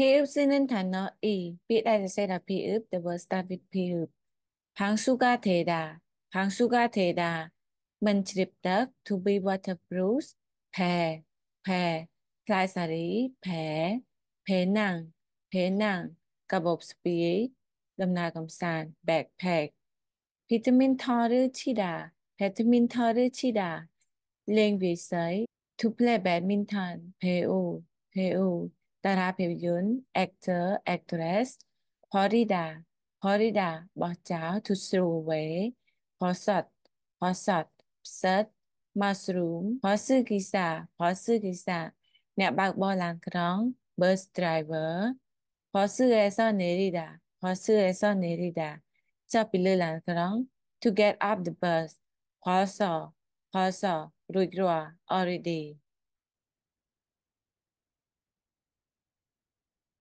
พีอึบซินันทานอีปีได้จะเซตพีอึบเดวสตาวิดพีอึบพังสุกาเทดาพังสุกาเทดามันทริปตักทูบีวัเตอร์บรูสแพแพคลายสารีแพเพนังเพนังกระบบสปีดลำนากำสานแบกแพก พิตามินทอร์ชิดาพิตามินทอร์ชิดาเลงวิสัยทุเพลแบดมินทันเพโอเพโอ Dara actor, actress. Horida, Horida, Bacha, to throw away. Hosot, Hosot, Psat, Mushroom, Hosugisa, Hosugisa. Nabak Bolankrong, Bus Driver. Hosugesa Nerida, Hosugesa Nerida. Chapilulankrong, to get up the bus. Hosso, Hosso, Rugrua, already.